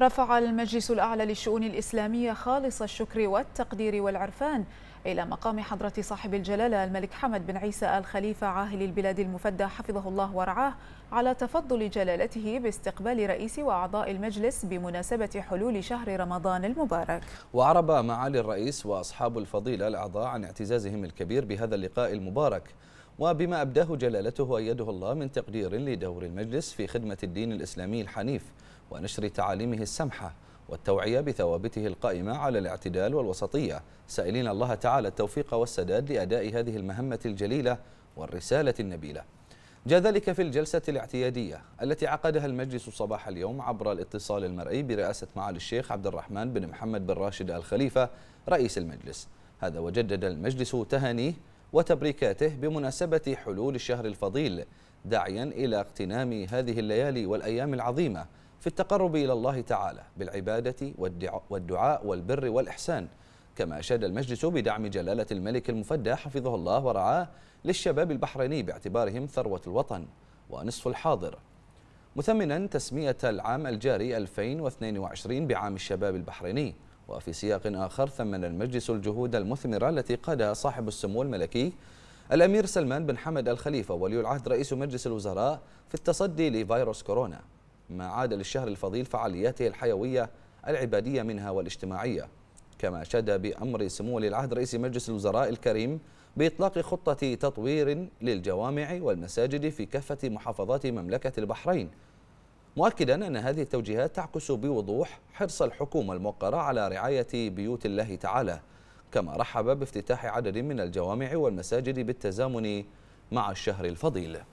رفع المجلس الأعلى للشؤون الإسلامية خالص الشكر والتقدير والعرفان إلى مقام حضرة صاحب الجلالة الملك حمد بن عيسى آل خليفة عاهل البلاد المفدى حفظه الله ورعاه على تفضل جلالته باستقبال رئيس وأعضاء المجلس بمناسبة حلول شهر رمضان المبارك وعرب معالي الرئيس وأصحاب الفضيلة الأعضاء عن اعتزازهم الكبير بهذا اللقاء المبارك وبما أبداه جلالته أيده الله من تقدير لدور المجلس في خدمة الدين الإسلامي الحنيف ونشر تعاليمه السمحة والتوعية بثوابته القائمة على الاعتدال والوسطية سائلين الله تعالى التوفيق والسداد لأداء هذه المهمة الجليلة والرسالة النبيلة جاء ذلك في الجلسة الاعتيادية التي عقدها المجلس صباح اليوم عبر الاتصال المرئي برئاسة معالي الشيخ عبد الرحمن بن محمد بن راشد الخليفة رئيس المجلس هذا وجدد المجلس تهانيه وتبريكاته بمناسبة حلول الشهر الفضيل داعيا إلى اغتنام هذه الليالي والأيام العظيمة في التقرب إلى الله تعالى بالعبادة والدعاء والبر والإحسان كما أشاد المجلس بدعم جلالة الملك المفدى حفظه الله ورعاه للشباب البحريني باعتبارهم ثروة الوطن ونصف الحاضر مثمنا تسمية العام الجاري 2022 بعام الشباب البحريني وفي سياق آخر ثمن المجلس الجهود المثمرة التي قادها صاحب السمو الملكي الأمير سلمان بن حمد الخليفة ولي العهد رئيس مجلس الوزراء في التصدي لفيروس كورونا ما عاد للشهر الفضيل فعالياته الحيوية العبادية منها والاجتماعية كما شاد بأمر سمو ولي العهد رئيس مجلس الوزراء الكريم بإطلاق خطة تطوير للجوامع والمساجد في كافة محافظات مملكة البحرين مؤكدا أن هذه التوجيهات تعكس بوضوح حرص الحكومة الموقرة على رعاية بيوت الله تعالى كما رحب بافتتاح عدد من الجوامع والمساجد بالتزامن مع الشهر الفضيل